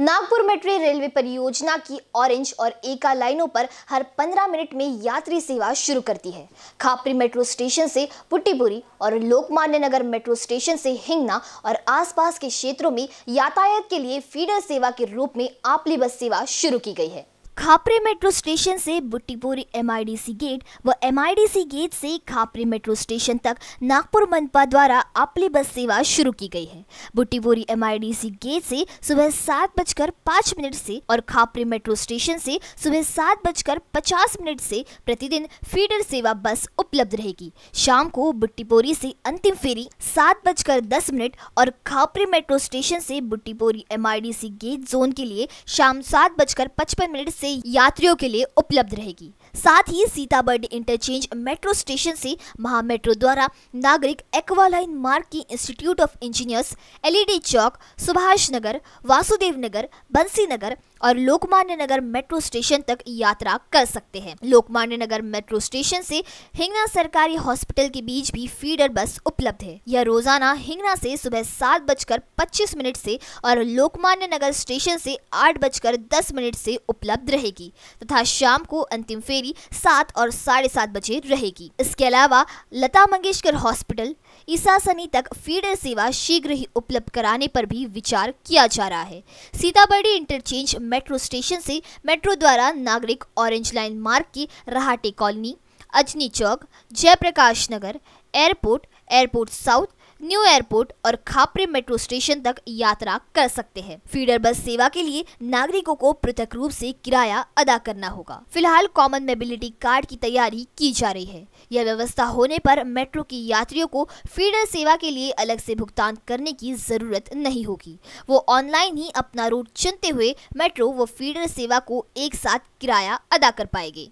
Nagpur metro railway परियोजना की orange और एका लाइनों पर हर 15 मिनट में यात्री सेवा शुरू करती है खापरी मेट्रो स्टेशन से पुट्टीपुरी और लोकमान्य नगर मेट्रो स्टेशन से हिंगना और आसपास के क्षेत्रों में यातायात के लिए फीडर सेवा के रूप में आपली बस सेवा शुरू की गई है खापरे मेट्रो स्टेशन से बुट्टीपुरी एमआईडीसी गेट व एमआईडीसी गेट से खापरे मेट्रो स्टेशन तक नागपुर मनपा द्वारा अपली बस सेवा शुरू की गई है बुट्टीपुरी एमआईडीसी गेट से सुबह सात बजकर पाँच मिनट से और खापरे मेट्रो स्टेशन से सुबह सात बजकर पचास मिनट से प्रतिदिन फीडर सेवा बस उपलब्ध रहेगी शाम को बुट्टीपोरी से अंतिम फेरी सात बजकर दस मिनट और खापरे मेट्रो स्टेशन से बुट्टीपोरी एम गेट जोन के लिए शाम सात बजकर पचपन मिनट से से यात्रियों के लिए उपलब्ध रहेगी साथ ही सीताबर्डी इंटरचेंज मेट्रो स्टेशन से महा मेट्रो द्वारा नागरिक एक्वालाइन मार्ग की इंस्टीट्यूट ऑफ इंजीनियर्स एलईडी चौक सुभाष नगर वासुदेव नगर बंसी नगर और लोकमान्य नगर मेट्रो स्टेशन तक यात्रा कर सकते हैं लोकमान्य नगर मेट्रो स्टेशन से हिंगना सरकारी हॉस्पिटल के बीच भी फीडर बस उपलब्ध है यह रोजाना हिंगना से सुबह सात बजकर पच्चीस मिनट से और लोकमान्य नगर स्टेशन से आठ बजकर दस मिनट से उपलब्ध रहेगी तथा शाम को अंतिम फेरी डिलीवरी सात और साढ़े सात बजे रहेगी इसके अलावा लता मंगेशकर हॉस्पिटल ईसा सनी तक फीडर सेवा शीघ्र ही उपलब्ध कराने पर भी विचार किया जा रहा है सीताबर्डी इंटरचेंज मेट्रो स्टेशन से मेट्रो द्वारा नागरिक ऑरेंज लाइन मार्ग की रहाटे कॉलोनी अजनी चौक Jaiprakash Nagar airport airport south new airport और खापरे मेट्रो स्टेशन तक यात्रा कर सकते हैं फीडर बस सेवा के लिए नागरिकों को पृथक रूप से किराया अदा करना होगा फिलहाल कॉमन मोबिलिटी कार्ड की तैयारी की जा रही है यह व्यवस्था होने पर मेट्रो के यात्रियों को फीडर सेवा के लिए अलग से भुगतान करने की जरूरत नहीं होगी वो ऑनलाइन ही अपना रूट चुनते हुए मेट्रो व फीडर सेवा को एक साथ किराया अदा कर पाएंगे